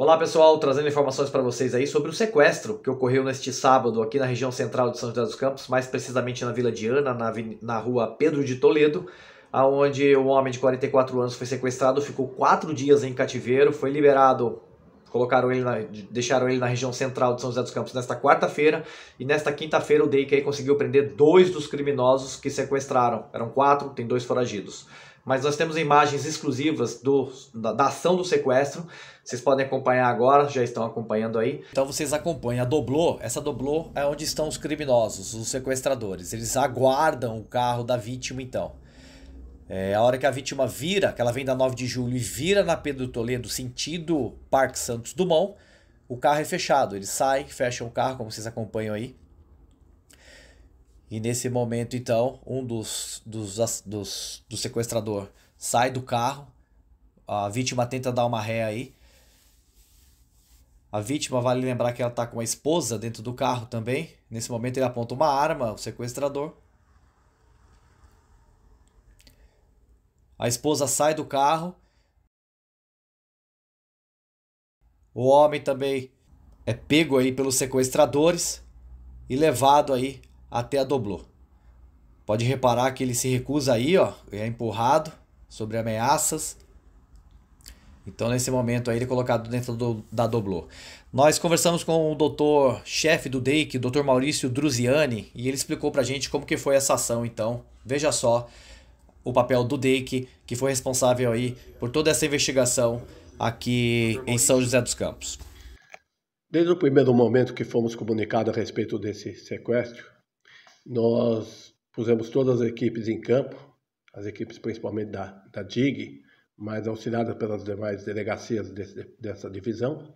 Olá pessoal, trazendo informações para vocês aí sobre o sequestro que ocorreu neste sábado aqui na região central de São José dos Campos, mais precisamente na Vila Diana, na, na rua Pedro de Toledo, aonde um homem de 44 anos foi sequestrado, ficou quatro dias em cativeiro, foi liberado, colocaram ele na, deixaram ele na região central de São José dos Campos nesta quarta-feira e nesta quinta-feira o DEIC conseguiu prender dois dos criminosos que sequestraram, eram quatro, tem dois foragidos mas nós temos imagens exclusivas do, da, da, ação do sequestro. Vocês podem acompanhar agora, já estão acompanhando aí. Então vocês acompanham a doblô. Essa doblô é onde estão os criminosos, os sequestradores. Eles aguardam o carro da vítima então. É, a hora que a vítima vira, que ela vem da 9 de julho e vira na Pedro Toledo, sentido Parque Santos Dumont, o carro é fechado. Eles saem, fecham o carro, como vocês acompanham aí. E nesse momento, então, um dos, dos, dos do sequestrador sai do carro, a vítima tenta dar uma ré aí. A vítima, vale lembrar que ela está com a esposa dentro do carro também. Nesse momento, ele aponta uma arma, o sequestrador. A esposa sai do carro. O homem também é pego aí pelos sequestradores e levado aí até a doblou. Pode reparar que ele se recusa aí, ó, é empurrado sobre ameaças. Então, nesse momento aí, ele é colocado dentro do, da doblô. Nós conversamos com o doutor chefe do DEIC, o doutor Maurício Druziani, e ele explicou pra gente como que foi essa ação, então. Veja só o papel do DEIC, que foi responsável aí por toda essa investigação aqui em São José dos Campos. Desde o primeiro momento que fomos comunicados a respeito desse sequestro, nós pusemos todas as equipes em campo, as equipes principalmente da, da DIG, mas auxiliadas pelas demais delegacias desse, dessa divisão,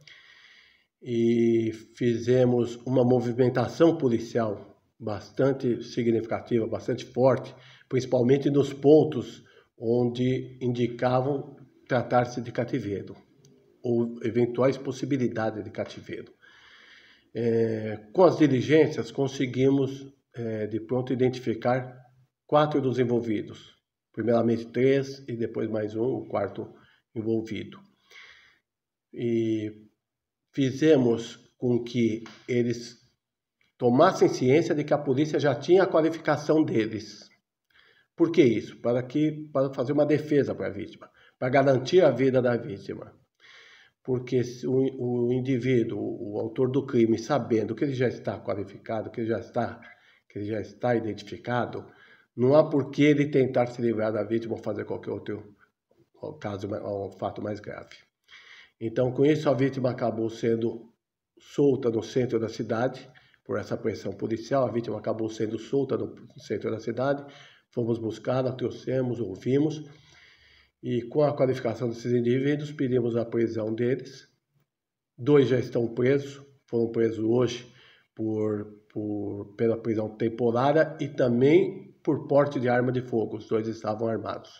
e fizemos uma movimentação policial bastante significativa, bastante forte, principalmente nos pontos onde indicavam tratar-se de cativeiro ou eventuais possibilidades de cativeiro. É, com as diligências, conseguimos é, de pronto identificar quatro dos envolvidos. Primeiramente três e depois mais um, o quarto envolvido. E fizemos com que eles tomassem ciência de que a polícia já tinha a qualificação deles. Por que isso? Para que para fazer uma defesa para a vítima, para garantir a vida da vítima. Porque o, o indivíduo, o autor do crime, sabendo que ele já está qualificado, que ele já está que já está identificado, não há por que ele tentar se livrar da vítima ou fazer qualquer outro caso, um fato mais grave. Então, com isso, a vítima acabou sendo solta no centro da cidade, por essa pressão policial, a vítima acabou sendo solta no centro da cidade, fomos buscá-la, trouxemos, ouvimos, e com a qualificação desses indivíduos, pedimos a prisão deles. Dois já estão presos, foram presos hoje por, por, pela prisão temporária e também por porte de arma de fogo. Os dois estavam armados.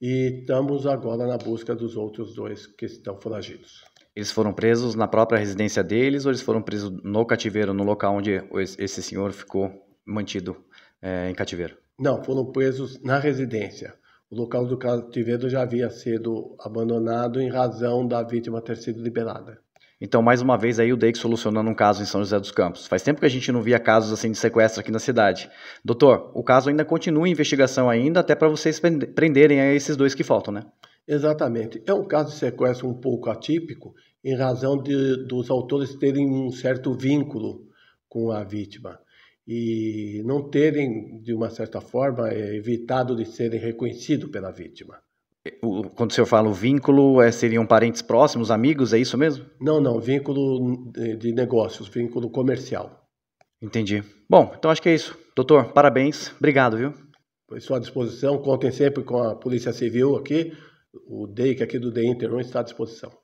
E estamos agora na busca dos outros dois que estão foragidos. Eles foram presos na própria residência deles ou eles foram presos no cativeiro, no local onde esse senhor ficou mantido é, em cativeiro? Não, foram presos na residência. O local do cativeiro já havia sido abandonado em razão da vítima ter sido liberada. Então, mais uma vez, aí o Deik solucionando um caso em São José dos Campos. Faz tempo que a gente não via casos assim de sequestro aqui na cidade. Doutor, o caso ainda continua em investigação ainda, até para vocês prenderem esses dois que faltam, né? Exatamente. É um caso de sequestro um pouco atípico, em razão de, dos autores terem um certo vínculo com a vítima e não terem, de uma certa forma, é, evitado de serem reconhecidos pela vítima quando o senhor fala o vínculo, é, seriam parentes próximos, amigos, é isso mesmo? Não, não, vínculo de negócios, vínculo comercial. Entendi. Bom, então acho que é isso. Doutor, parabéns, obrigado, viu? Estou à disposição, contem sempre com a Polícia Civil aqui, o DEIC aqui do DEINTER está à disposição.